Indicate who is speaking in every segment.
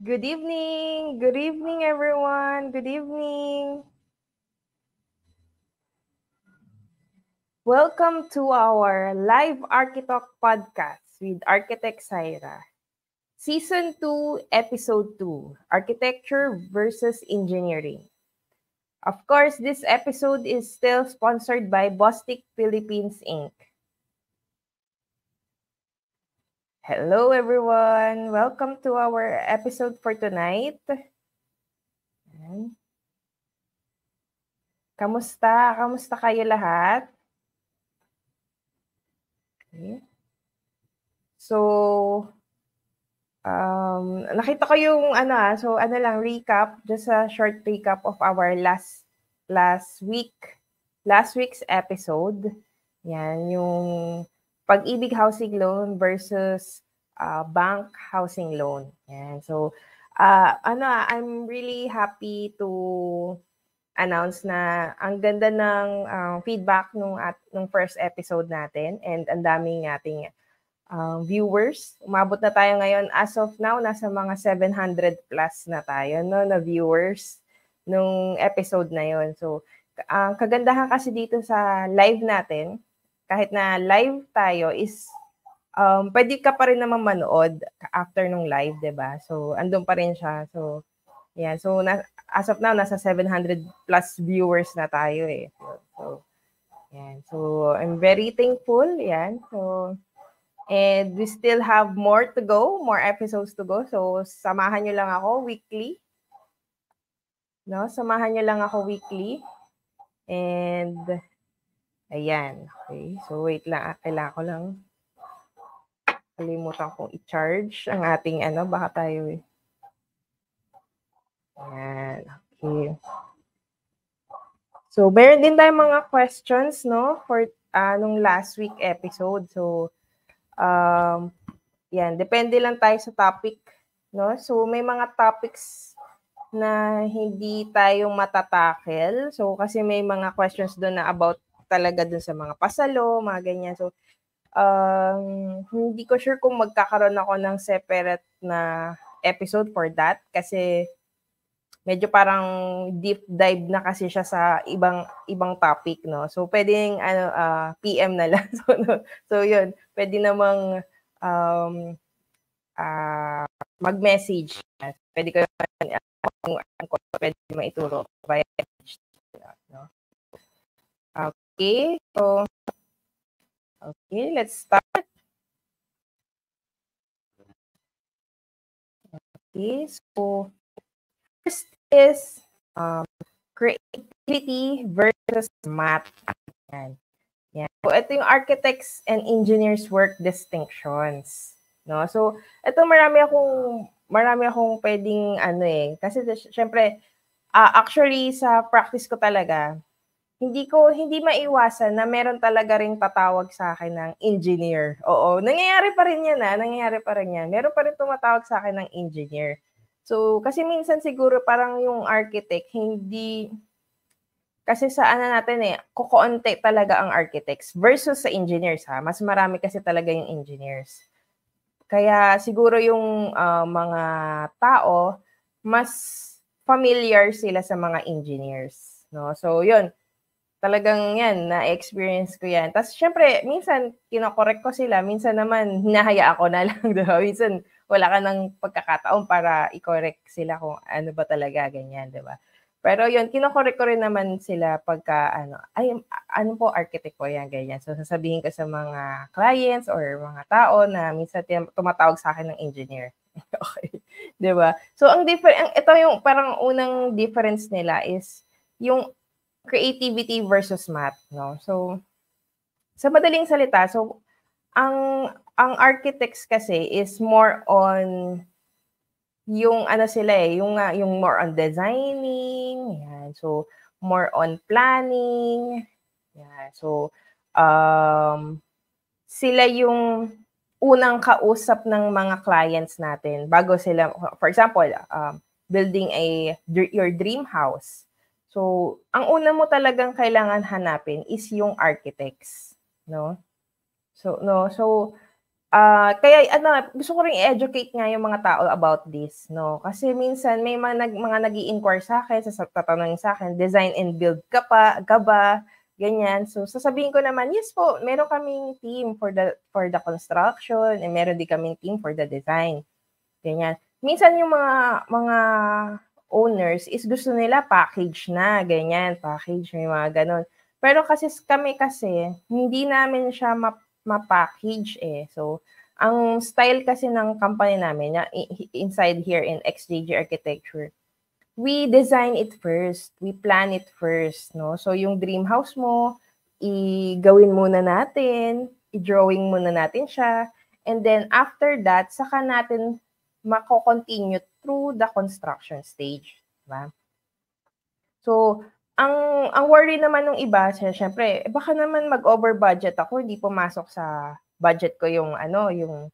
Speaker 1: Good evening. Good evening, everyone. Good evening. Welcome to our live Architect podcast with Architect Saira. Season 2, Episode 2 Architecture versus Engineering. Of course, this episode is still sponsored by Bostic Philippines Inc. Hello, everyone. Welcome to our episode for tonight. Kamusta? Kamusta kayo lahat? Okay. So, um, nakita ko yung ano ah, so ano lang, recap, just a short recap of our last last week, last week's episode. Yan, yung pag-ibig housing loan versus uh, bank housing loan. And So, uh, ano, I'm really happy to announce na ang ganda ng uh, feedback nung at nung first episode natin and ang daming ating uh, viewers. Umabot na tayo ngayon as of now nasa mga 700 plus na tayo no na viewers nung episode na yon. So ang uh, kagandahan kasi dito sa live natin kahit na live tayo is um, pwede ka pa rin naman manood after nung live, 'di ba? So andun pa rin siya. So yan. So na, as of now nasa 700 plus viewers na tayo eh. So, so yan. So I'm very thankful. Yan. So and we still have more to go, more episodes to go. So samahan niyo lang ako weekly. No, samahan niyo lang ako weekly. And Ayan. Okay. So, wait lang. Ah, kailangan ko lang kalimutan kong i-charge ang ating ano. Baka tayo eh. Ayan. Okay. So, meron din tayong mga questions, no? For uh, nung last week episode. So, um, yan. Depende lang tayo sa topic, no? So, may mga topics na hindi tayong matatakel. So, kasi may mga questions doon na about talaga dun sa mga pasalo, mga ganyan. So, um, hindi ko sure kung magkakaroon ako ng separate na episode for that kasi medyo parang deep dive na kasi siya sa ibang ibang topic no. So pwedeng ano uh, ah, PM na lang so no? so yun, pwede namang um uh, mag-message. Pwede ko naman ah, kung ano ko ano pwede maituro via message. No? Okay, so, okay, let's start. Okay, so first is um, creativity versus math. Yan. Yan. So, ito yung architects and engineers work distinctions. No? So, ito marami akong marami akong pwedeng ano eh. Kasi syempre, uh, actually sa practice ko talaga, hindi ko hindi maiwasan na meron talaga ring tatawag sa akin ng engineer. Oo, nangyayari pa rin 'yan ah, nangyayari pa rin 'yan. Meron pa rin tumatawag sa akin ng engineer. So, kasi minsan siguro parang yung architect hindi kasi sa ano natin eh, kukuunti talaga ang architects versus sa engineers ha. Mas marami kasi talaga yung engineers. Kaya siguro yung uh, mga tao mas familiar sila sa mga engineers, no? So, 'yun Talagang yan, na-experience ko yan. Tapos syempre, minsan kinokorek ko sila, minsan naman hinahaya ako na lang, diba? Minsan wala ka ng pagkakataon para i-correct sila kung ano ba talaga, ganyan, diba? Pero yun, kinokorek ko rin naman sila pagka, ano, ay, ano po, architect ko yan, ganyan. So, sasabihin ko sa mga clients or mga tao na minsan tumatawag sa akin ng engineer. okay. ba diba? So, ang different, ang, ito yung parang unang difference nila is yung creativity versus math, no? So sa madaling salita, so ang ang architects kasi is more on yung ano sila eh, yung uh, yung more on designing, yan. So more on planning. Yeah, So um sila yung unang kausap ng mga clients natin bago sila for example, um building a your dream house. So, ang una mo talagang kailangan hanapin is yung architects, no? So, no, so uh, kaya ano, gusto ko ring educate nga yung mga tao about this, no? Kasi minsan may mga nag, mga nag-i-inquire sa akin, sa tatanungin sa akin, design and build ka pa, ka ba? Ganyan. So, sasabihin ko naman, yes po, meron kaming team for the for the construction, and meron din kaming team for the design. Ganyan. Minsan yung mga mga owners is gusto nila package na, ganyan, package, may mga ganun. Pero kasi kami kasi, hindi namin siya map- mapackage eh. So, ang style kasi ng company namin, inside here in XJG Architecture, we design it first, we plan it first, no? So, yung dream house mo, i-gawin muna natin, i-drawing muna natin siya, and then after that, saka natin mako-continue through the construction stage. Diba? So, ang ang worry naman ng iba, syempre, eh, baka naman mag-over budget ako, hindi pumasok sa budget ko yung ano, yung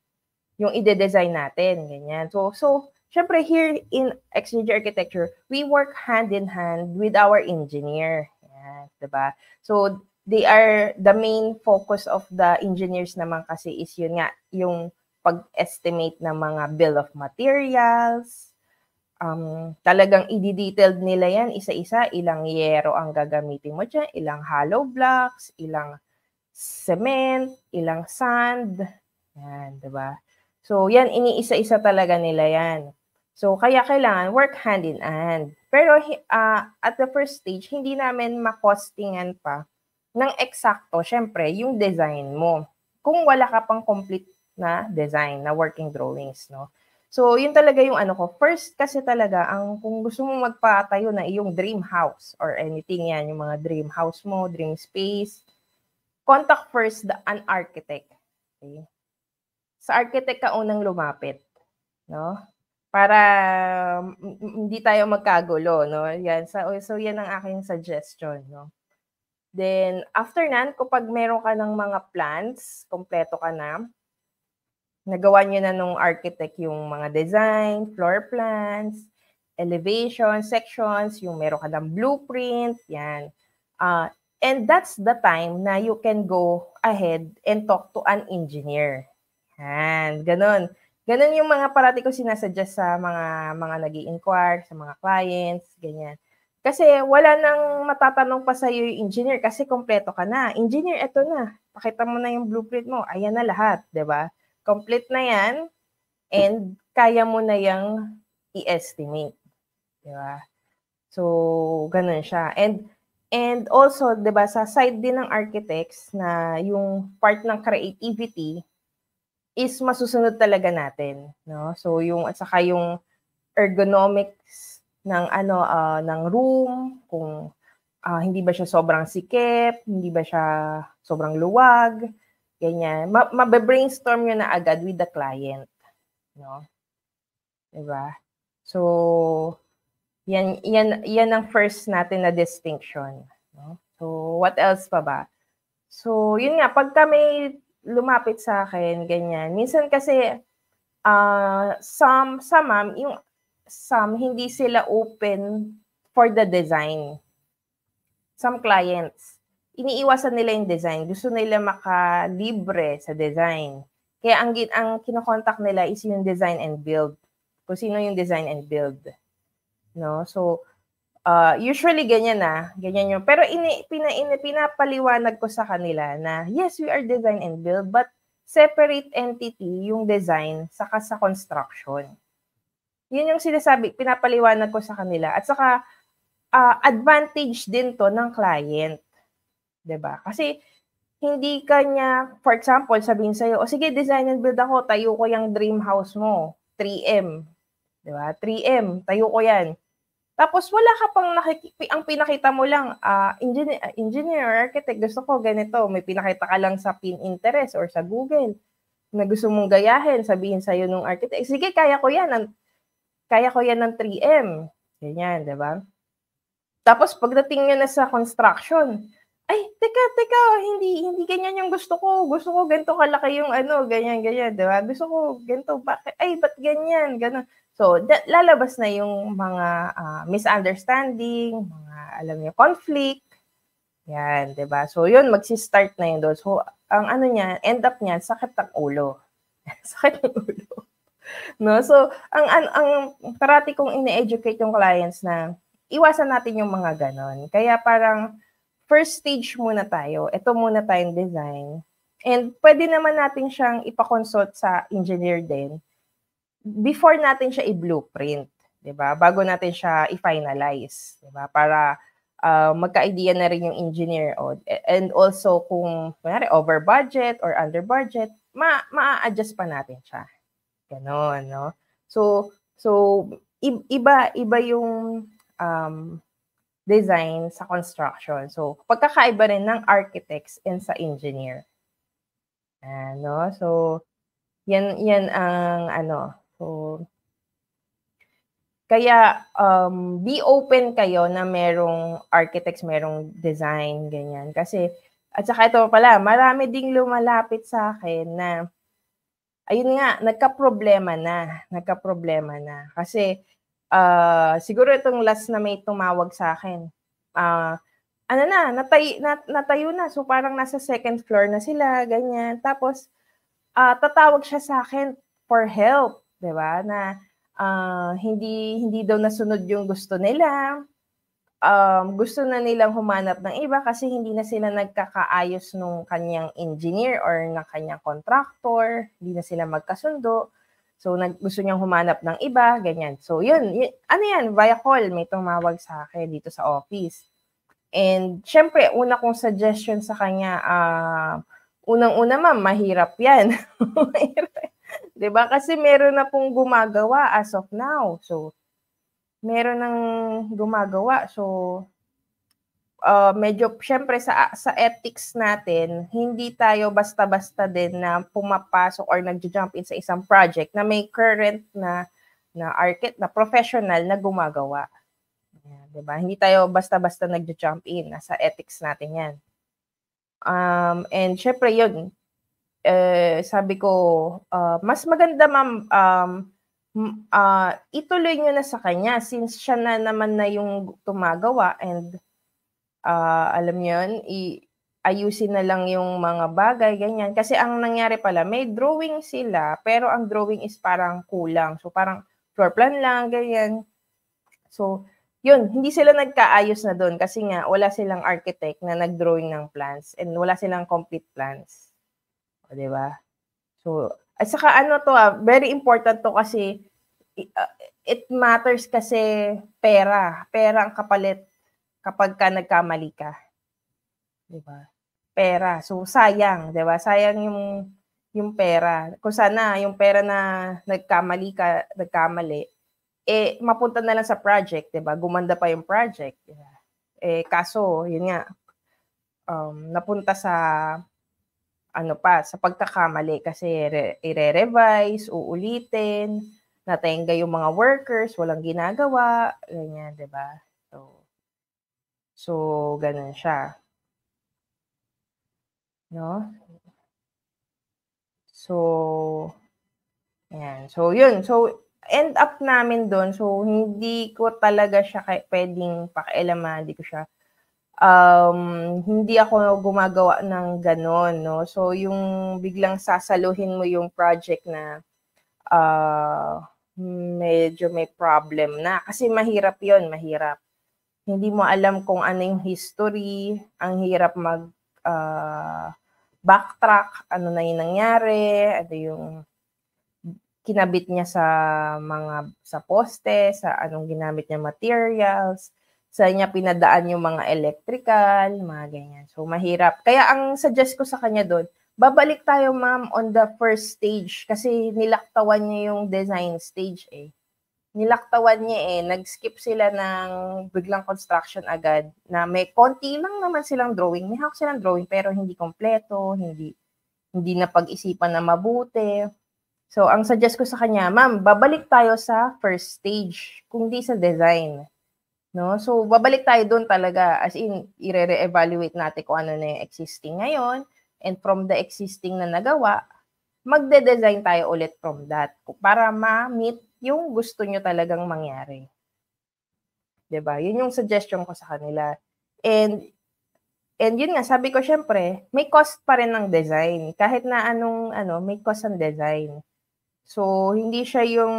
Speaker 1: yung ide-design natin, ganyan. So, so syempre here in Exchange Architecture, we work hand in hand with our engineer. Yan, 'di ba? So, they are the main focus of the engineers naman kasi is yun nga, yung pag-estimate ng mga bill of materials. Um, talagang i-detailed nila yan isa-isa, ilang yero ang gagamitin mo dyan, ilang hollow blocks, ilang cement, ilang sand. Yan, di ba? So, yan, iniisa-isa talaga nila yan. So, kaya kailangan work hand in hand. Pero uh, at the first stage, hindi namin makostingan pa ng eksakto, syempre, yung design mo. Kung wala ka pang complete na design, na working drawings, no? So, yun talaga yung ano ko. First kasi talaga, ang kung gusto mong magpatayo na iyong dream house or anything yan, yung mga dream house mo, dream space, contact first the, an architect. Okay? Sa architect ka unang lumapit. No? Para hindi tayo magkagulo. No? Yan. So, so yan ang aking suggestion. No? Then, after nan, kapag meron ka ng mga plans, kompleto ka na, Nagawa niyo na nung architect yung mga design, floor plans, elevation, sections, yung meron ka ng blueprint, yan. Uh, and that's the time na you can go ahead and talk to an engineer. And ganun. Ganun yung mga parati ko sinasuggest sa mga mga nag inquire sa mga clients, ganyan. Kasi wala nang matatanong pa sa iyo yung engineer kasi kompleto ka na. Engineer, eto na. Pakita mo na yung blueprint mo. Ayan na lahat, 'di ba? Complete na yan. And kaya mo na yung i-estimate. Di ba? So, ganun siya. And and also, 'di ba, sa side din ng architects na yung part ng creativity is masusunod talaga natin, no? So, yung at saka yung ergonomics ng ano uh, ng room kung uh, hindi ba siya sobrang sikip, hindi ba siya sobrang luwag, Ganyan. mabe-brainstorm nyo na agad with the client. No? Diba? So, yan, yan, yan ang first natin na distinction. No? So, what else pa ba? So, yun nga, pagka may lumapit sa akin, ganyan. Minsan kasi, uh, some, some, ma'am, yung some, hindi sila open for the design. Some clients iniiwasan nila yung design. Gusto nila makalibre sa design. Kaya ang, ang kinokontak nila is yung design and build. Kung sino yung design and build. No? So, uh, usually ganyan na, ah. ganyan yun. Pero ini, pina, ini, pinapaliwanag ko sa kanila na, yes, we are design and build, but separate entity yung design saka sa construction. Yun yung sinasabi, pinapaliwanag ko sa kanila. At saka, uh, advantage din to ng client 'di ba? Kasi hindi kanya, for example, sabihin sa iyo, o sige, design and build ako, tayo ko yung dream house mo, 3M. 'Di ba? 3M, tayo ko 'yan. Tapos wala ka pang nakik- ang pinakita mo lang, uh, ah, engineer, ah, engineer, architect, gusto ko ganito. May pinakita ka lang sa Pinterest or sa Google na gusto mong gayahin, sabihin sa'yo nung architect, sige, kaya ko yan. Ang, kaya ko yan ng 3M. Ganyan, di ba? Tapos pagdating nyo na sa construction, ay, teka, teka, oh, hindi, hindi ganyan yung gusto ko. Gusto ko ganito kalaki yung ano, ganyan, ganyan, di ba? Gusto ko ganito, bakit, ay, ba't ganyan, ganun. So, da- lalabas na yung mga uh, misunderstanding, mga, alam niyo, conflict. Yan, di ba? So, yun, magsistart na yun doon. So, ang ano niyan, end up niyan, sakit ng ulo. sakit ng ulo. no? So, ang, ang, ang parati kong ine-educate yung clients na iwasan natin yung mga ganon. Kaya parang, first stage muna tayo. Ito muna tayong design. And pwede naman natin siyang ipakonsult sa engineer din before natin siya i-blueprint, 'di ba? Bago natin siya i-finalize, 'di ba? Para uh, magka-idea na rin yung engineer o and also kung kunwari over budget or under budget, ma ma-adjust pa natin siya. Ganon, no? So so iba iba yung um, design sa construction. So, pagkakaiba rin ng architects and sa engineer. Ano, so yan yan ang ano. So kaya um, be open kayo na merong architects, merong design ganyan kasi at saka ito pala, marami ding lumalapit sa akin na ayun nga, nagka-problema na, nagka-problema na kasi Uh, siguro itong last na may tumawag sa akin. Uh, ano na, natay, nat, natayo na. So parang nasa second floor na sila, ganyan. Tapos, uh, tatawag siya sa akin for help, di ba? Na uh, hindi, hindi daw nasunod yung gusto nila. Um, gusto na nilang humanap ng iba kasi hindi na sila nagkakaayos nung kanyang engineer or ng kanyang contractor. Hindi na sila magkasundo. So, nag, gusto niyang humanap ng iba, ganyan. So, yun, yun. Ano yan? Via call, may tumawag sa akin dito sa office. And, syempre, una kong suggestion sa kanya, uh, unang-una, ma'am, mahirap yan. mahirap. 'Di ba? Kasi meron na pong gumagawa as of now. So meron nang gumagawa. So uh, medyo syempre sa sa ethics natin, hindi tayo basta-basta din na pumapasok or nag jump in sa isang project na may current na na architect na professional na gumagawa. Yeah, 'di ba? Hindi tayo basta-basta nag jump in, nasa ethics natin 'yan. Um and syempre 'yun. Eh, sabi ko uh, mas maganda ma'am um, uh, ituloy niyo na sa kanya since siya na naman na yung tumagawa and uh, alam niyo yun, i- ayusin na lang yung mga bagay, ganyan. Kasi ang nangyari pala, may drawing sila, pero ang drawing is parang kulang. So parang floor plan lang, ganyan. So, yun, hindi sila nagkaayos na doon kasi nga wala silang architect na nagdrawing ng plans and wala silang complete plans. O, di ba? So, at saka ano to, ah, very important to kasi ah, it matters kasi pera. Pera ang kapalit kapag ka nagkamali ka. 'Di ba? Pera. So sayang, 'di ba? Sayang yung yung pera. Kung sana yung pera na nagkamali ka, nagkamali, eh mapunta na lang sa project, 'di ba? Gumanda pa yung project. Diba? Eh kaso, yun nga um, napunta sa ano pa, sa pagkakamali kasi re- i-revise, uulitin, natengga yung mga workers, walang ginagawa, ganyan, 'di ba? So, ganun siya. No? So, ayan. So, yun. So, end up namin doon. So, hindi ko talaga siya pwedeng pakialaman. Ah, hindi ko siya um, hindi ako gumagawa ng ganon, no? So, yung biglang sasaluhin mo yung project na uh, medyo may problem na. Kasi mahirap yon mahirap hindi mo alam kung ano yung history, ang hirap mag uh, backtrack, ano na yung nangyari, ano yung kinabit niya sa mga sa poste, sa anong ginamit niya materials, sa niya pinadaan yung mga electrical, mga ganyan. So mahirap. Kaya ang suggest ko sa kanya doon, babalik tayo ma'am on the first stage kasi nilaktawan niya yung design stage eh nilaktawan niya eh, nag-skip sila ng biglang construction agad na may konti lang naman silang drawing. May hawak silang drawing pero hindi kompleto, hindi hindi na pag-isipan na mabuti. So, ang suggest ko sa kanya, ma'am, babalik tayo sa first stage, kung di sa design. No? So, babalik tayo doon talaga. As in, i-re-evaluate natin kung ano na yung existing ngayon. And from the existing na nagawa, magde-design tayo ulit from that para ma-meet yung gusto nyo talagang mangyari. ba diba? Yun yung suggestion ko sa kanila. And, and yun nga, sabi ko syempre, may cost pa rin ng design. Kahit na anong, ano, may cost ang design. So, hindi siya yung,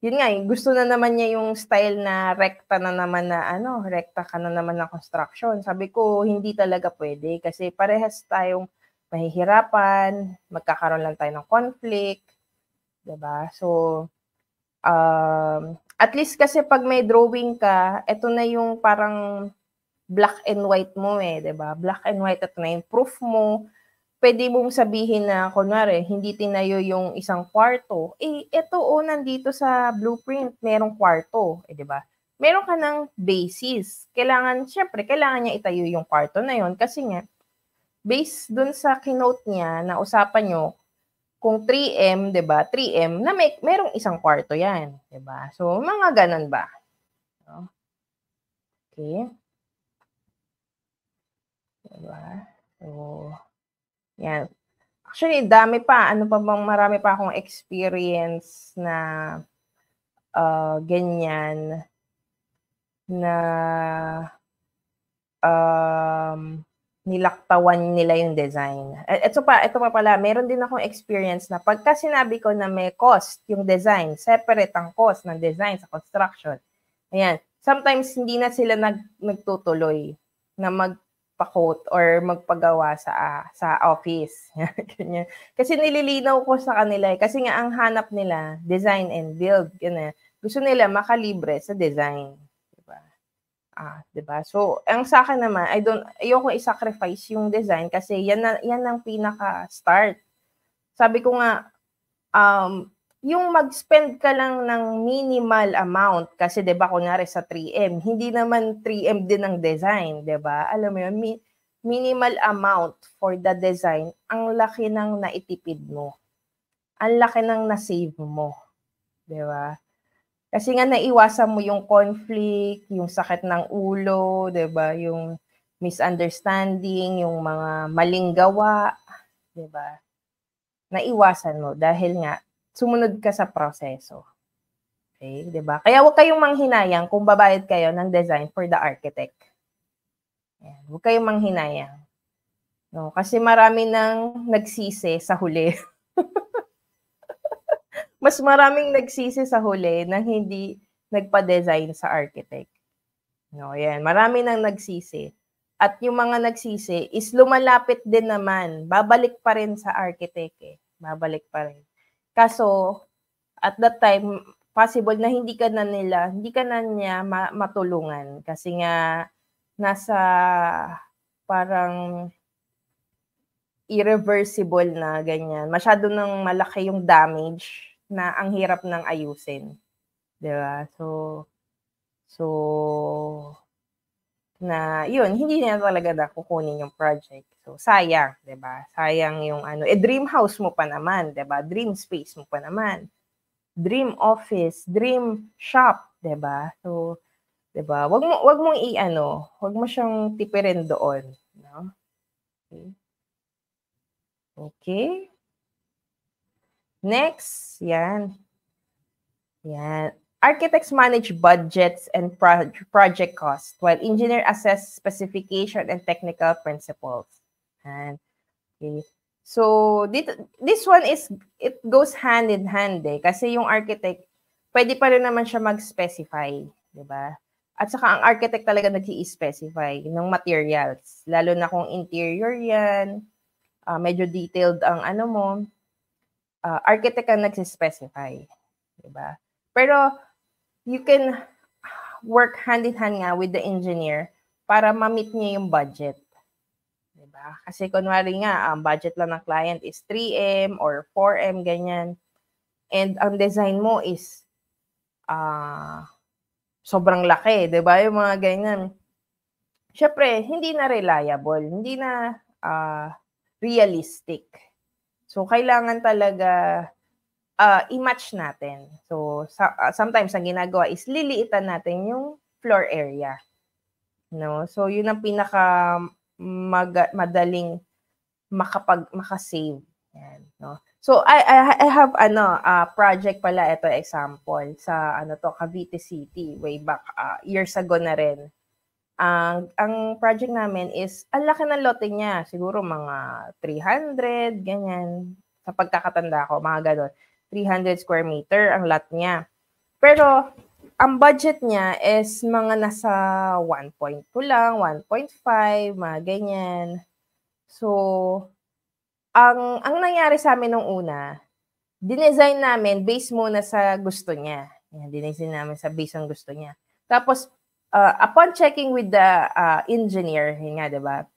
Speaker 1: yun nga, gusto na naman niya yung style na rekta na naman na, ano, rekta ka na naman na construction. Sabi ko, hindi talaga pwede kasi parehas tayong mahihirapan, magkakaroon lang tayo ng conflict, 'di ba? So, Um, at least kasi pag may drawing ka, ito na yung parang black and white mo eh, 'di ba? Black and white at na yung proof mo. Pwede mong sabihin na kunwari hindi tinayo yung isang kwarto. Eh ito oh nandito sa blueprint, merong kwarto, eh 'di ba? Meron ka ng basis. Kailangan syempre kailangan niya itayo yung kwarto na yon kasi nga based dun sa keynote niya na usapan nyo, kung 3M, 'di ba? 3M na may merong isang kwarto 'yan, 'di ba? So mga ganun ba? Okay. Diba? So, yan. Actually, dami pa. Ano pa bang marami pa akong experience na uh, ganyan na um, nilaktawan nila yung design. Ito e, pa, ito pa pala, meron din akong experience na pagka sinabi ko na may cost yung design, separate ang cost ng design sa construction. Ayan, sometimes hindi na sila nag, nagtutuloy na magpa-quote or magpagawa sa ah, sa office. Kasi nililinaw ko sa kanila eh. Kasi nga ang hanap nila, design and build. Ganyan. Gusto nila makalibre sa design ah, 'di ba? So, ang sa akin naman, I don't ayoko i-sacrifice yung design kasi yan na, yan ang pinaka start. Sabi ko nga um yung mag-spend ka lang ng minimal amount kasi 'di ba kunyari sa 3M, hindi naman 3M din ang design, 'di ba? Alam mo yun, mi- minimal amount for the design, ang laki ng naitipid mo. Ang laki ng na-save mo. 'Di ba? Kasi nga naiwasan mo yung conflict, yung sakit ng ulo, 'di ba? Yung misunderstanding, yung mga maling gawa, 'di ba? Naiwasan mo dahil nga sumunod ka sa proseso. Okay, 'di ba? Kaya huwag kayong manghinayang kung babayad kayo ng design for the architect. Ayan, huwag kayong manghinayang. No, kasi marami nang nagsisi sa huli. mas maraming nagsisi sa huli na hindi nagpa-design sa architect. No, yan. Marami nang nagsisi. At yung mga nagsisi is lumalapit din naman. Babalik pa rin sa architect eh. Babalik pa rin. Kaso, at that time, possible na hindi ka na nila, hindi ka na niya matulungan. Kasi nga, nasa parang irreversible na ganyan. Masyado nang malaki yung damage na ang hirap ng ayusin. 'Di ba? So so na yun, hindi niya talaga na kukunin yung project. So sayang, 'di ba? Sayang yung ano, eh dream house mo pa naman, 'di ba? Dream space mo pa naman. Dream office, dream shop, 'di ba? So 'di ba? Wag mo wag mong i-ano, wag mo siyang tipirin doon, no? Okay. Okay. Next, yan. Yan. Architects manage budgets and pro project costs, while engineer assess specification and technical principles. And okay. So, dito, this one is, it goes hand in hand eh. Kasi yung architect, pwede pa rin naman siya mag-specify. di ba? At saka ang architect talaga nag specify ng materials. Lalo na kung interior yan, uh, medyo detailed ang ano mo, uh, architect ang nagsispecify. Diba? Pero you can work hand in hand nga with the engineer para ma-meet niya yung budget. Diba? Kasi kunwari nga, ang um, budget lang ng client is 3M or 4M, ganyan. And ang design mo is uh, sobrang laki, di ba? Yung mga ganyan. Siyempre, hindi na reliable, hindi na uh, realistic. So, kailangan talaga uh, i-match natin. So, sa, uh, sometimes ang ginagawa is liliitan natin yung floor area. No? So, yun ang pinaka mag- madaling makapag makasave. Yan, no? So, I, I, I have ano, uh, project pala, ito example, sa ano to, Cavite City, way back, uh, years ago na rin. Ang uh, ang project namin is ang laki ng lote niya, siguro mga 300 ganyan sa pagkakatanda ko, mga ganun. 300 square meter ang lot niya. Pero ang budget niya is mga nasa 1.2 lang, 1.5, mga ganyan. So, ang ang nangyari sa amin nung una, dinesign namin based muna sa gusto niya. Yan, dinesign namin sa base ang gusto niya. Tapos, uh, upon checking with the uh, engineer, yun nga, di ba?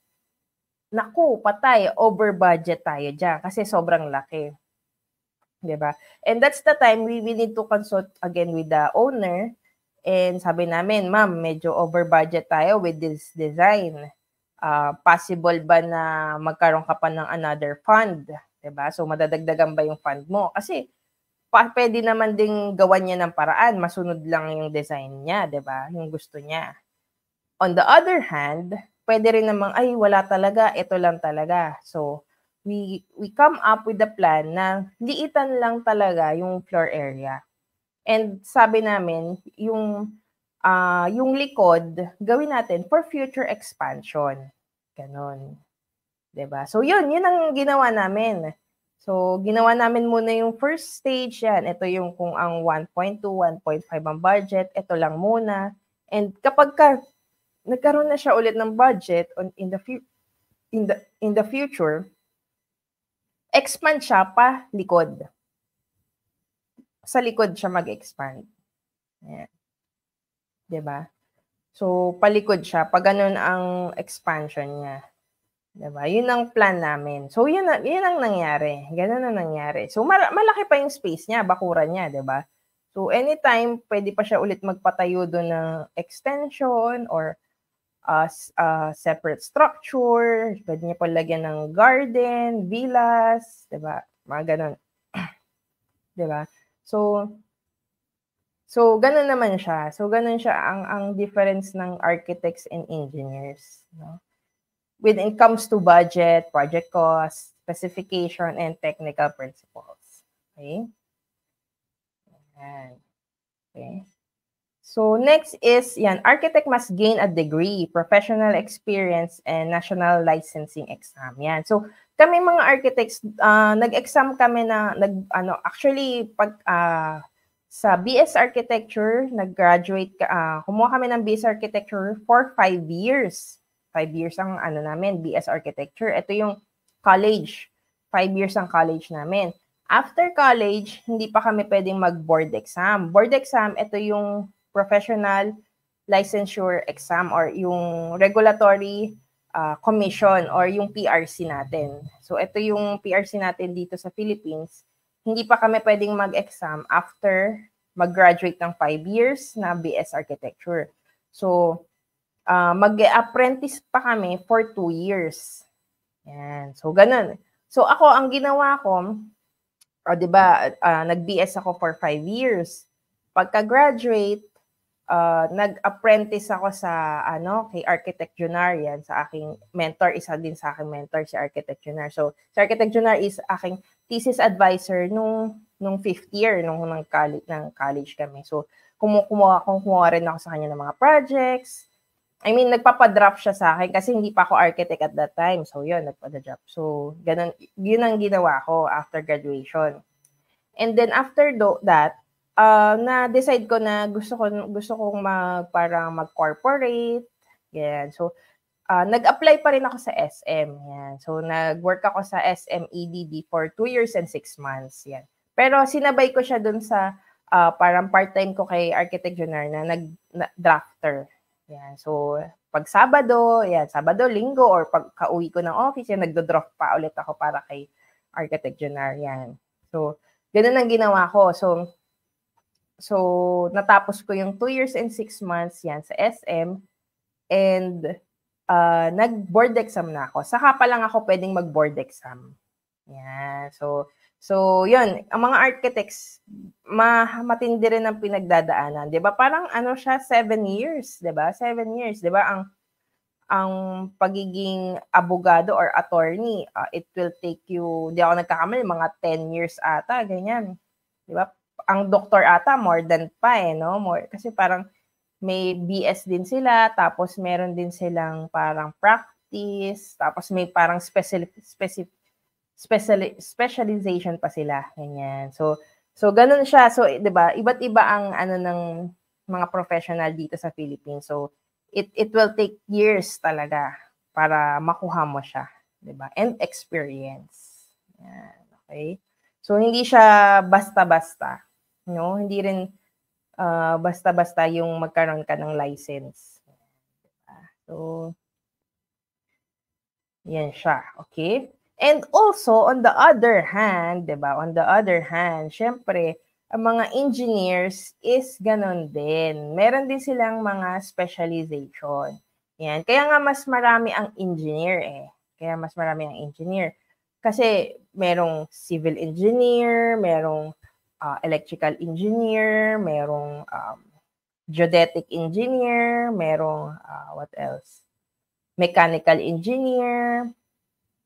Speaker 1: Naku, patay, over budget tayo dyan kasi sobrang laki. Di ba? And that's the time we, we need to consult again with the owner and sabi namin, ma'am, medyo over budget tayo with this design. Uh, possible ba na magkaroon ka pa ng another fund? Diba? So, madadagdagan ba yung fund mo? Kasi pa, pwede naman ding gawan niya ng paraan, masunod lang yung design niya, 'di ba? Yung gusto niya. On the other hand, pwede rin namang ay wala talaga, ito lang talaga. So we we come up with a plan na liitan lang talaga yung floor area. And sabi namin, yung uh, yung likod, gawin natin for future expansion. Ganon. 'Di ba? So yun, yun ang ginawa namin So, ginawa namin muna yung first stage yan. Ito yung kung ang 1.2, 1.5 ang budget. Ito lang muna. And kapag ka, nagkaroon na siya ulit ng budget on, in, the in, the, in the future, expand siya pa likod. Sa likod siya mag-expand. Ayan. Diba? So, palikod siya. Pag ganun ang expansion niya. Diba? Yun ang plan namin. So, yun, yun ang nangyari. Ganun ang nangyari. So, mal- malaki pa yung space niya, bakuran niya, ba diba? So, anytime, pwede pa siya ulit magpatayo doon ng extension or uh, ah, a ah, separate structure. Pwede niya pa lagyan ng garden, villas, ba diba? Mga ganun. ba diba? So, So, ganun naman siya. So, ganun siya ang, ang difference ng architects and engineers. No? when it comes to budget, project cost, specification, and technical principles. Okay? Ayan. Okay. So next is, yan, architect must gain a degree, professional experience, and national licensing exam. Yan. So kami mga architects, uh, nag-exam kami na, nag, ano, actually, pag, uh, sa BS Architecture, nag-graduate, uh, kumuha kami ng BS Architecture for five years five years ang ano namin, BS Architecture. Ito yung college. Five years ang college namin. After college, hindi pa kami pwedeng mag-board exam. Board exam, ito yung professional licensure exam or yung regulatory uh, commission or yung PRC natin. So ito yung PRC natin dito sa Philippines. Hindi pa kami pwedeng mag-exam after mag-graduate ng 5 years na BS Architecture. So uh, ah, mag-apprentice pa kami for two years. Yan. So, ganun. So, ako, ang ginawa ko, o oh, di ba, uh, ah, nag-BS ako for five years. Pagka-graduate, uh, nag-apprentice ako sa, ano, kay Architect Junar, yan, sa aking mentor. Isa din sa aking mentor, si Architect Junar. So, si Architect Junar is aking thesis advisor nung nung fifth year nung ng college, ng college kami. So, kumukuha, kumuha rin ako sa kanya ng mga projects, I mean, nagpapadraft siya sa akin kasi hindi pa ako architect at that time. So, yun, nagpadraft. So, ganun, yun ang ginawa ko after graduation. And then, after do, that, uh, na-decide ko na gusto ko gusto kong mag, parang mag-corporate. Yan. So, uh, nag-apply pa rin ako sa SM. Yan. So, nag-work ako sa SMEDD for two years and six months. Yan. Pero sinabay ko siya dun sa uh, parang part-time ko kay Architect Junior na nag-drafter. Yan. So, pag Sabado, yan, Sabado, Linggo, or pag kauwi ko ng office, yan, nagdo-drop pa ulit ako para kay Architect Jonar. Yan. So, ganun ang ginawa ko. So, so natapos ko yung 2 years and 6 months yan sa SM. And uh, nag-board exam na ako. Saka pa lang ako pwedeng mag-board exam. Yan. So, So, yun, ang mga architects, ma matindi rin ang pinagdadaanan, 'di ba? Parang ano siya, seven years, 'di ba? Seven years, 'di ba? Ang ang pagiging abogado or attorney, uh, it will take you, di ako nagkakamali, mga 10 years ata, ganyan. Di ba? Ang doctor ata, more than pa eh, no? More, kasi parang may BS din sila, tapos meron din silang parang practice, tapos may parang specific, specific speciali- specialization pa sila, ganyan. So, so ganun siya. So, eh, 'di ba? Iba't iba ang ano ng mga professional dito sa Philippines. So, it it will take years talaga para makuha mo siya, 'di ba? And experience. Yan, okay? So, hindi siya basta-basta, no? Hindi rin uh, basta-basta yung magkaroon ka ng license. So, yan siya, okay? And also, on the other hand, di ba? On the other hand, syempre, ang mga engineers is ganun din. Meron din silang mga specialization. Yan. Kaya nga mas marami ang engineer eh. Kaya mas marami ang engineer. Kasi merong civil engineer, merong uh, electrical engineer, merong um, geodetic engineer, merong uh, what else? Mechanical engineer,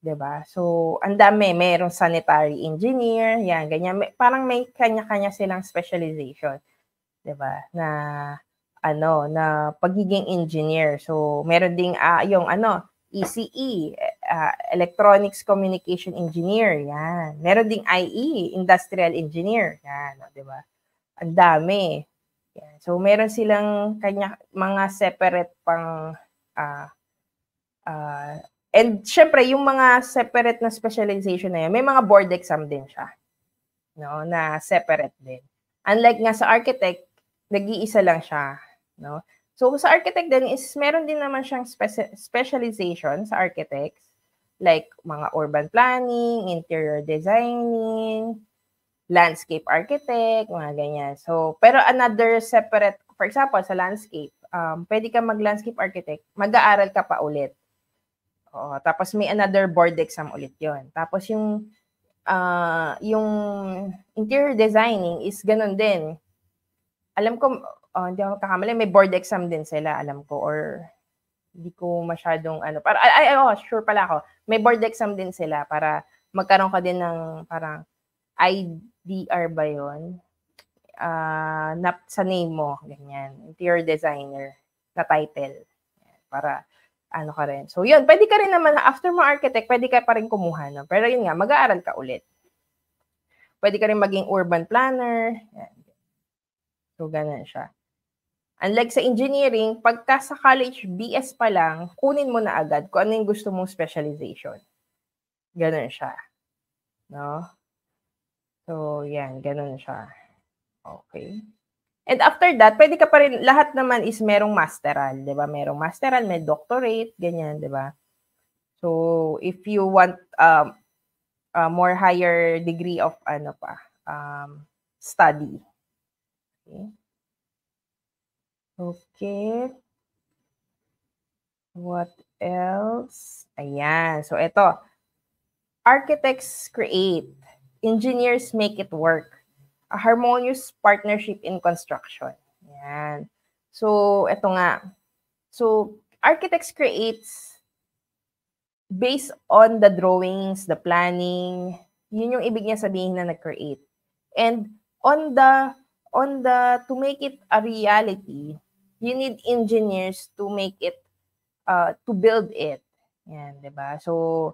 Speaker 1: 'di ba? So, ang dami, mayroong sanitary engineer, yan, ganyan. May, parang may kanya-kanya silang specialization, 'di ba? Na ano, na pagiging engineer. So, meron ding uh, yung ano, ECE, uh, e, eh, ah, Electronics Communication Engineer, yan. Meron ding IE, Industrial Engineer, yan, 'di ba? Ang dami. Yan. So, meron silang kanya mga separate pang uh, uh, And syempre, yung mga separate na specialization na yun, may mga board exam din siya. No, na separate din. Unlike nga sa architect, nag-iisa lang siya, no? So sa architect din is meron din naman siyang spe- specialization sa architects like mga urban planning, interior designing, landscape architect, mga ganyan. So pero another separate for example sa landscape, um pwede ka mag-landscape architect, mag-aaral ka pa ulit Oo, tapos may another board exam ulit 'yon. Tapos yung uh, yung interior designing is ganun din. Alam ko uh, hindi ako kakamali, may board exam din sila, alam ko or hindi ko masyadong ano. Para ay, ay oh, sure pala ako. May board exam din sila para magkaroon ka din ng parang IDR ba 'yon? Uh, ah, na, sa name mo, ganyan. Interior designer na title. Para ano ka rin. So yun, pwede ka rin naman, after mo architect, pwede ka pa rin kumuha. No? Pero yun nga, mag-aaral ka ulit. Pwede ka rin maging urban planner. Yan. So ganun siya. Unlike sa engineering, pagka sa college BS pa lang, kunin mo na agad kung ano yung gusto mong specialization. Ganun siya. No? So, yan. Ganun siya. Okay. And after that, pwede ka pa rin, lahat naman is merong masteral, di ba? Merong masteral, may doctorate, ganyan, di ba? So, if you want um, a more higher degree of ano pa, um, study. Okay. Okay. What else? Ayan. So, ito. Architects create. Engineers make it work a harmonious partnership in construction. Yan. So, eto nga. So, architects creates based on the drawings, the planning, yun yung ibig niya sabihin na nag-create. And on the on the to make it a reality, you need engineers to make it uh, to build it. Yan, 'di ba? So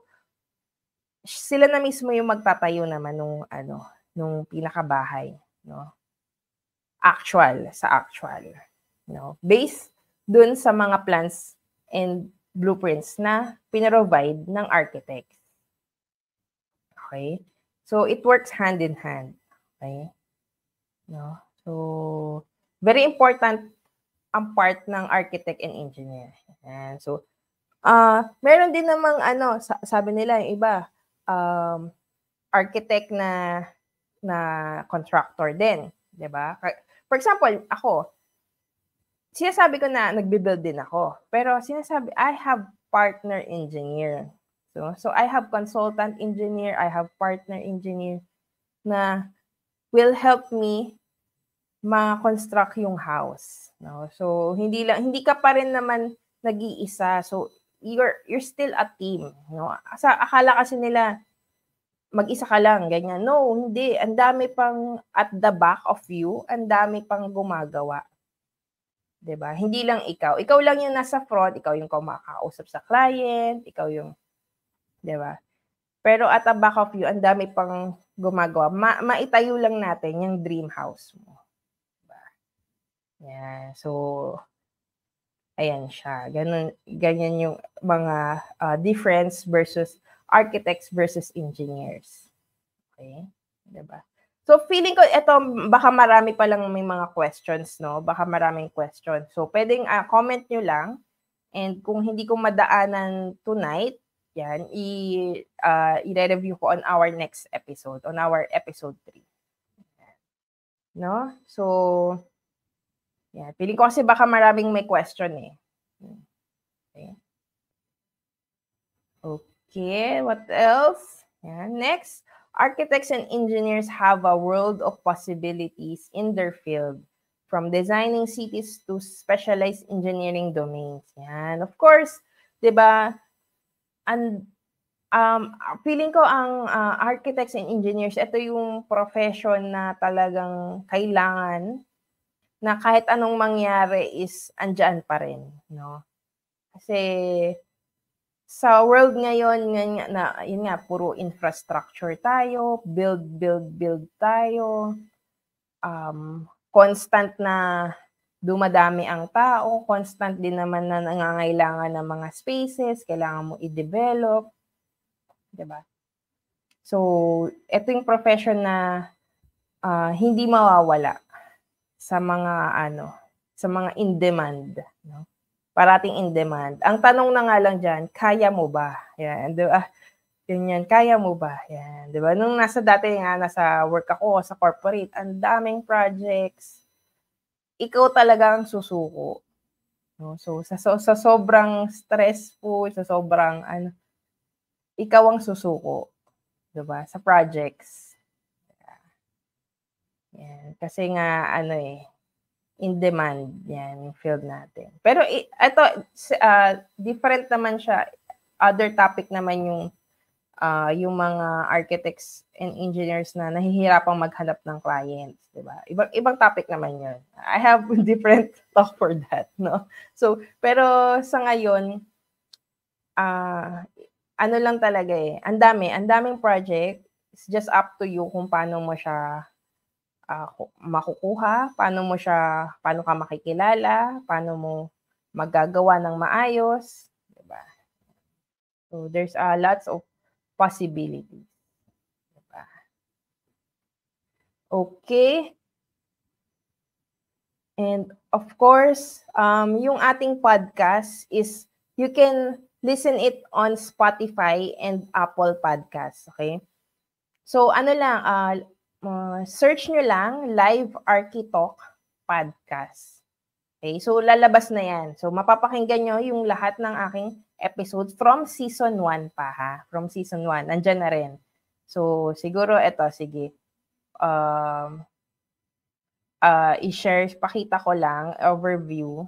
Speaker 1: sila na mismo yung magtatayo naman nung ano, nung pinakabahay, no? Actual sa actual, no? Based dun sa mga plans and blueprints na pinarovide ng architects. Okay? So it works hand in hand, okay? No? So very important ang part ng architect and engineer. And so uh, meron din namang ano, sabi nila yung iba um, architect na na contractor din, 'di ba? For example, ako sinasabi ko na nagbe build din ako, pero sinasabi I have partner engineer. So, so I have consultant engineer, I have partner engineer na will help me ma-construct yung house. No? So hindi lang hindi ka pa rin naman nag-iisa. So you're you're still a team, no? Sa akala kasi nila mag-isa ka lang, ganyan. No, hindi. Ang dami pang at the back of you, ang dami pang gumagawa. 'Di ba? Hindi lang ikaw. Ikaw lang yung nasa front, ikaw yung kumakausap sa client, ikaw yung 'di ba? Pero at the back of you, ang dami pang gumagawa. Ma- maitayo lang natin yung dream house mo. Diba? Yan. So, ayan siya. Ganun, ganyan yung mga uh, difference versus architects versus engineers. Okay? Diba? So feeling ko ito baka marami pa lang may mga questions no, baka maraming questions. So pwedeng uh, comment niyo lang and kung hindi ko madaanan tonight, yan i uh, ah, i-review ko on our next episode, on our episode 3. No? So yeah, feeling ko kasi baka maraming may question eh. Hmm. Okay. Okay. Okay, what else? Yeah, next, architects and engineers have a world of possibilities in their field, from designing cities to specialized engineering domains. Yan, of course, 'di ba? And um feeling ko ang uh, architects and engineers, ito yung profession na talagang kailangan na kahit anong mangyari is andiyan pa rin, no? Kasi sa world ngayon, ngayon na, yun nga, puro infrastructure tayo, build, build, build tayo, um, constant na dumadami ang tao, constant din naman na nangangailangan ng mga spaces, kailangan mo i-develop, di ba? So, ito yung profession na uh, hindi mawawala sa mga ano, sa mga in demand, no? parating in demand. Ang tanong na nga lang dyan, kaya mo ba? Yan, di ba? Ah, ganyan, kaya mo ba? Yan, di ba? Nung nasa dati nga, nasa work ako, sa corporate, ang daming projects. Ikaw talaga ang susuko. No? So, sa, so, sa sobrang stressful, sa sobrang, ano, ikaw ang susuko. Di ba? Sa projects. Yan. Kasi nga, ano eh, in demand yan yung field natin. Pero ito uh, ah, different naman siya. Other topic naman yung uh, yung mga architects and engineers na nahihirapang maghanap ng clients, 'di ba? Ibang ibang topic naman 'yon. I have different talk for that, no. So, pero sa ngayon uh, ano lang talaga eh. Ang dami, ang daming project. It's just up to you kung paano mo siya uh, makukuha, paano mo siya, paano ka makikilala, paano mo magagawa ng maayos, di ba? So there's a uh, lots of possibilities. Diba? Okay. And of course, um, yung ating podcast is you can listen it on Spotify and Apple Podcasts, okay? So ano lang, uh, uh, search nyo lang, Live Architalk Podcast. Okay, so lalabas na yan. So mapapakinggan nyo yung lahat ng aking episodes from season 1 pa ha. From season 1, nandyan na rin. So siguro eto, sige. Um, uh, i-share, pakita ko lang, overview,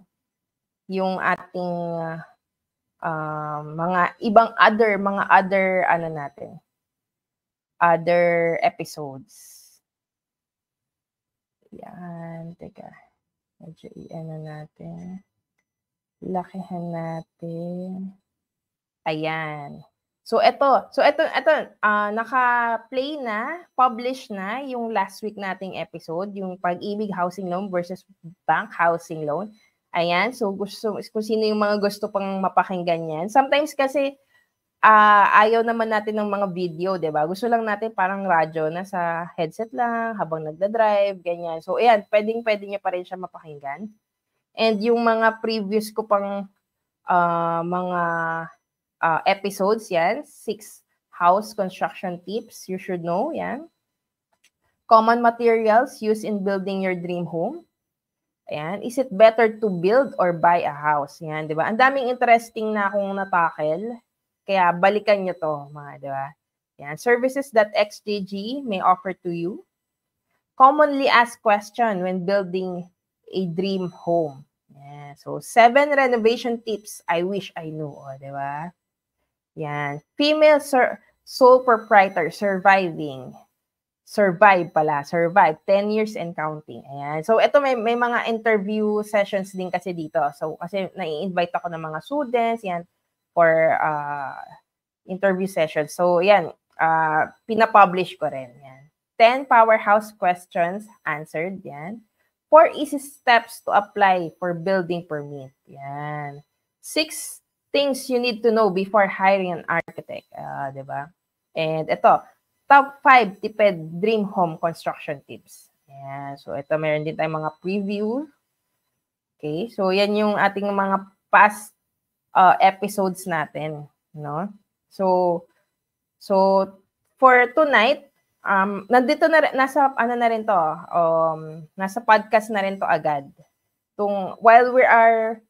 Speaker 1: yung ating uh, mga ibang other, mga other, ano natin, other episodes. Yan. Teka. Medyo i-ano natin. Lakihan natin. Ayan. So ito, so ito ito uh, ah, naka-play na, publish na yung last week nating episode, yung pag-ibig housing loan versus bank housing loan. Ayan, so gusto kung sino yung mga gusto pang mapakinggan yan. Sometimes kasi uh, ayaw naman natin ng mga video, 'di ba? Gusto lang natin parang radyo na sa headset lang habang nagda-drive, ganyan. So ayan, pwedeng pwede niya pa rin siya mapakinggan. And yung mga previous ko pang uh, mga uh, episodes 'yan, six house construction tips you should know, 'yan. Common materials used in building your dream home. Ayan, is it better to build or buy a house? Yan, di ba? Ang daming interesting na akong natakel kaya balikan nyo to, mga di ba? Yan. Services that XJG may offer to you. Commonly asked question when building a dream home. Yeah. So, seven renovation tips I wish I knew. O, oh, di ba? Yan. Female sir sole proprietor surviving. Survive pala. Survive. 10 years and counting. Ayan. So, ito may, may mga interview sessions din kasi dito. So, kasi nai-invite ako ng mga students. Yan for uh, interview session. So, yan, uh, pinapublish ko rin. Yan. 10 powerhouse questions answered. Yan. 4 easy steps to apply for building permit. Yan. 6 things you need to know before hiring an architect. Uh, di ba? And ito, top 5 tipid dream home construction tips. Yan. So, ito meron din tayong mga preview. Okay. So, yan yung ating mga past uh, episodes natin, no? So so for tonight, um nandito na nasa ano na rin to, um nasa podcast na rin to agad. Tung while we are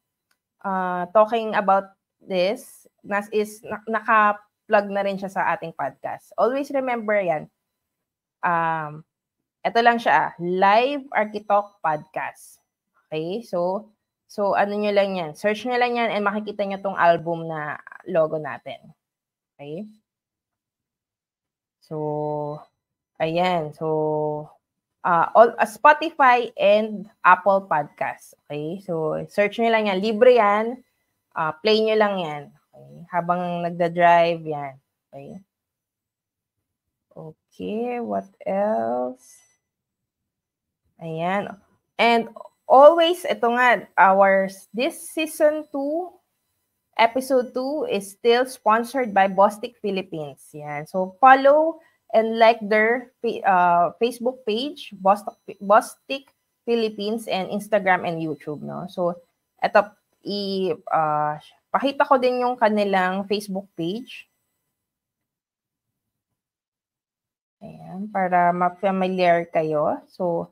Speaker 1: uh, talking about this, nas is na, naka-plug na rin siya sa ating podcast. Always remember 'yan. Um ito lang siya, ah, Live Architalk Podcast. Okay? So, So ano nyo lang yan, search nyo lang yan and makikita nyo tong album na logo natin. Okay? So, ayan. So, uh, all, uh, Spotify and Apple Podcast. Okay? So, search nyo lang yan. Libre yan. Uh, play nyo lang yan. Okay? Habang nagda-drive, yan. Okay? Okay, what else? Ayan. And always, ito nga, our, this season 2, episode 2 is still sponsored by Bostik Philippines. Yan. So, follow and like their uh, Facebook page, Bostik, Bostik Philippines, and Instagram and YouTube. No? So, ito, i, uh, pahita ko din yung kanilang Facebook page. Ayan, para ma-familiar kayo. So,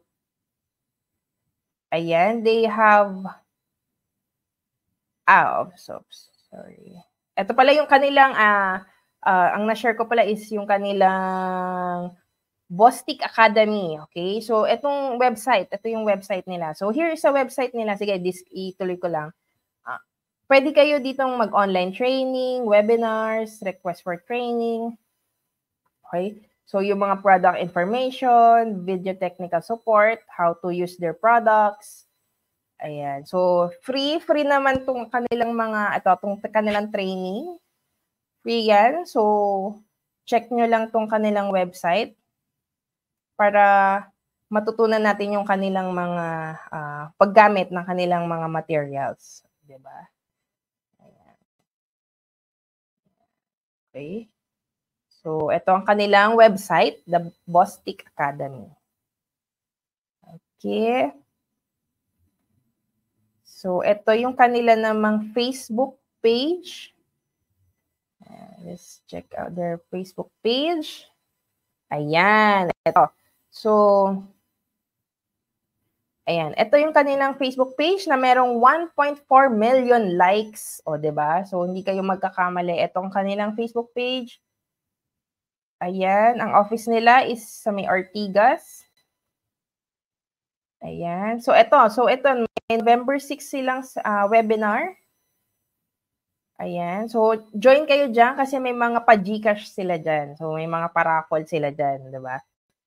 Speaker 1: Ayan, they have... Ah, oops, oops, sorry. Ito pala yung kanilang, ah, uh, uh, ang na-share ko pala is yung kanilang Bostik Academy, okay? So, itong website, ito yung website nila. So, here is a website nila. Sige, this, ituloy ko lang. Ah, pwede kayo dito mag-online training, webinars, request for training. Okay? So yung mga product information, video technical support, how to use their products. Ayan. So free, free naman tong kanilang mga ito, tong kanilang training. Free yan. So check nyo lang tong kanilang website para matutunan natin yung kanilang mga uh, paggamit ng kanilang mga materials, 'di ba? Okay. So, ito ang kanilang website, the Bostik Academy. Okay. So, ito yung kanila namang Facebook page. Let's check out their Facebook page. Ayan, ito. So, ayan. Ito yung kanilang Facebook page na merong 1.4 million likes. O, ba diba? So, hindi kayo magkakamali. Ito ang kanilang Facebook page. Ayan, ang office nila is sa may Ortigas. Ayan. So ito, so ito November 6 silang uh, webinar. Ayan. So join kayo diyan kasi may mga pa-Gcash sila diyan. So may mga parakol sila diyan, 'di ba?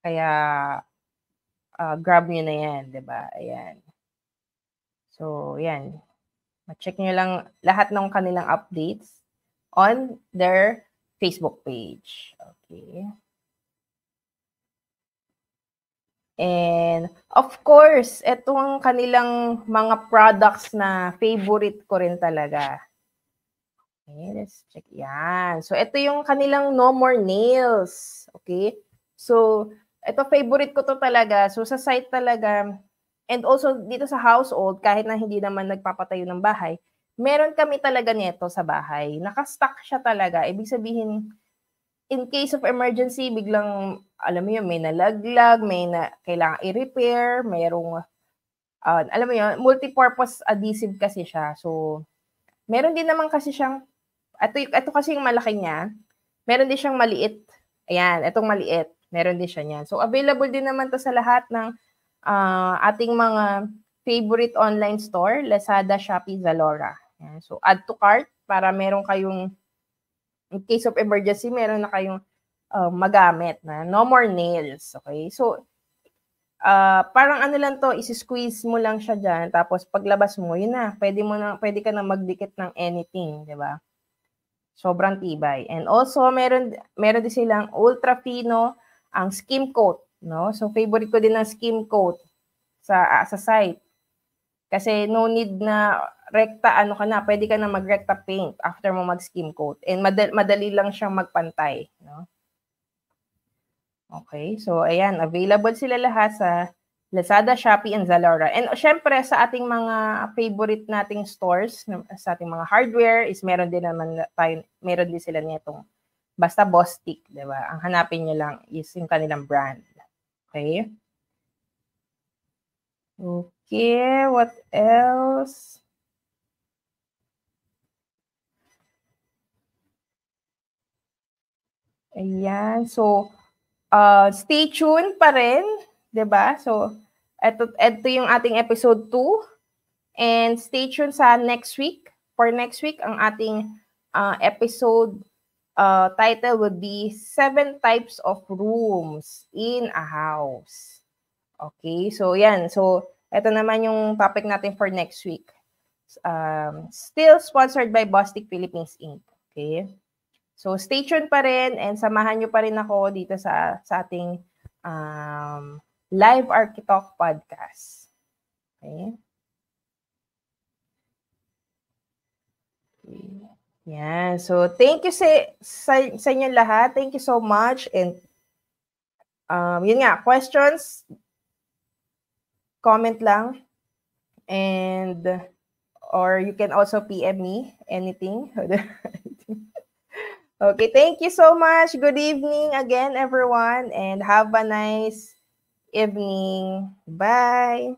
Speaker 1: Kaya uh, grab niyo na 'yan, 'di ba? Ayan. So, ayan. Ma-check niyo lang lahat ng kanilang updates on their Facebook page. Okay. Okay. And of course, ang kanilang mga products na favorite ko rin talaga. Okay, let's check. Yan. So, ito yung kanilang No More Nails. Okay? So, ito favorite ko to talaga. So, sa site talaga, and also dito sa household, kahit na hindi naman nagpapatayo ng bahay, meron kami talaga nito sa bahay. Nakastock siya talaga. Ibig sabihin, in case of emergency, biglang, alam mo yun, may nalaglag, may na, kailangan i-repair, mayroong, uh, ah, alam mo yun, multi-purpose adhesive kasi siya. So, meron din naman kasi siyang, ito, ito kasi yung malaki niya, meron din siyang maliit. Ayan, itong maliit, meron din siya niyan. So, available din naman to sa lahat ng uh, ating mga favorite online store, Lazada, Shopee, Zalora. Ayan. So, add to cart para meron kayong In case of emergency, meron na kayong uh, magamit na no more nails. Okay? So, uh, parang ano lang to, isi-squeeze mo lang siya diyan tapos paglabas mo, yun na, pwede mo na pwede ka na magdikit ng anything, 'di ba? Sobrang tibay. And also, meron meron din silang ultra fino ang skim coat, no? So favorite ko din ang skim coat sa uh, sa site. Kasi no need na rekta ano ka na, pwede ka na magrecta paint after mo mag-skim coat. And madali, madali lang siyang magpantay, no? Okay, so ayan, available sila lahat sa Lazada, Shopee, and Zalora. And oh, syempre, sa ating mga favorite nating stores, sa ating mga hardware, is meron din naman tayo, meron din sila nitong basta Boss Stick, di ba? Ang hanapin nyo lang is yung kanilang brand. Okay? Okay, what else? Ayan. So, uh, stay tuned pa rin. ba? Diba? So, ito, ito yung ating episode 2. And stay tuned sa next week. For next week, ang ating uh, episode uh, title would be Seven Types of Rooms in a House. Okay, so yan. So, ito naman yung topic natin for next week. Um, still sponsored by Bostik Philippines Inc. Okay. So stay tuned pa rin and samahan nyo pa rin ako dito sa, sa ating um, live Architalk podcast. Okay? Yeah, so thank you sa, sa, sa inyo lahat. Thank you so much. And um, yun nga, questions, comment lang. And or you can also PM me anything. Okay, thank you so much. Good evening again, everyone, and have a nice evening. Bye.